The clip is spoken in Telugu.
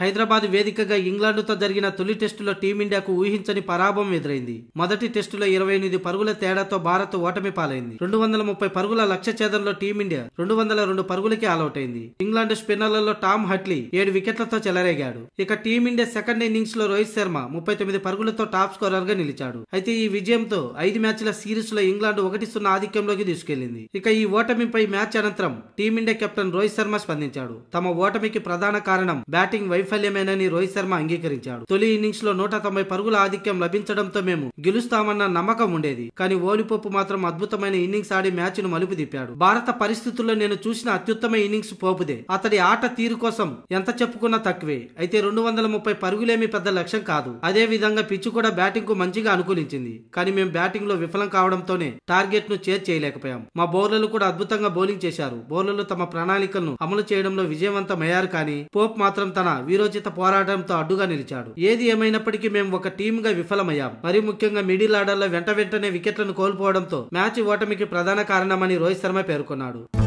హైదరాబాద్ వేదికగా ఇంగ్లాండ్తో జరిగిన తొలి టెస్టులో టీమిండియాకు ఊహించని పరాభం ఎదురైంది మొదటి టెస్టులో ఇరవై ఎనిమిది పరుగుల తేడాతో భారత్ ఓటమి పాలైంది రెండు వందల ముప్పై పరుగుల లక్ష్య ఛేదంలో టీమిండియా రెండు వందల రెండు పరుగులకి ఆలౌట్ అయింది ఇంగ్లాండ్ స్పిన్నర్లలో టామ్ హట్లీ ఏడు వికెట్లతో చెలరేగాడు ఇక టీమిండియా సెకండ్ ఇన్నింగ్స్ లో రోహిత్ శర్మ ముప్పై తొమ్మిది పరుగులతో టాప్ స్కోరర్ గా నిలిచాడు అయితే ఈ విజయంతో ఐదు మ్యాచ్ల సిరీస్ లో ఇంగ్లాండ్ ఒకటి సున్నా ఆధిక్యంలోకి తీసుకెళ్లింది ఇక ఈ ఓటమిపై మ్యాచ్ అనంతరం టీమిండియా కెప్టెన్ రోహిత్ శర్మ స్పందించాడు తమ ఓటమికి ప్రధాన కారణం బ్యాటింగ్ వైఫ్ వైఫల్యమేనని రోహిత్ శర్మ అంగీకరించాడు తొలి ఇన్నింగ్స్ లో నూట తొంభై పరుగుల ఆధిక్యం లభించడంతో మేము గెలుస్తామన్న నమ్మకం ఉండేది కానీ ఓలిపోపు మాత్రం అద్భుతమైన ఇన్నింగ్స్ ఆడి మ్యాచ్ ను మలుపు తిప్పాడు భారత పరిస్థితుల్లో నేను చూసిన అత్యుత్తమ ఇన్నింగ్స్ పోపుదే అతడి ఆట తీరు కోసం ఎంత చెప్పుకున్నా తక్కువే అయితే రెండు వందల ముప్పై పరుగులేమి పెద్ద లక్ష్యం కాదు అదే విధంగా పిచ్చి కూడా బ్యాటింగ్ కు మంచిగా అనుకూలించింది కానీ మేము బ్యాటింగ్ లో విఫలం కావడంతోనే టార్గెట్ ను చేర్ చేయలేకపోయాం మా బౌలర్లు కూడా అద్భుతంగా బౌలింగ్ చేశారు బౌలర్లు తమ ప్రణాళికలను అమలు చేయడంలో విజయవంతమయ్యారు కానీ పోప్ మాత్రం తన వీరోచిత పోరాటంతో అడ్డుగా నిలిచాడు ఏది ఏమైనప్పటికీ మేము ఒక టీంగా విఫలమయ్యాం మరి ముఖ్యంగా మిడిల్ ఆర్డర్లో వెంట వెంటనే వికెట్లను కోల్పోవడంతో మ్యాచ్ ఓటమికి ప్రధాన కారణమని రోహిత్ శర్మ పేర్కొన్నాడు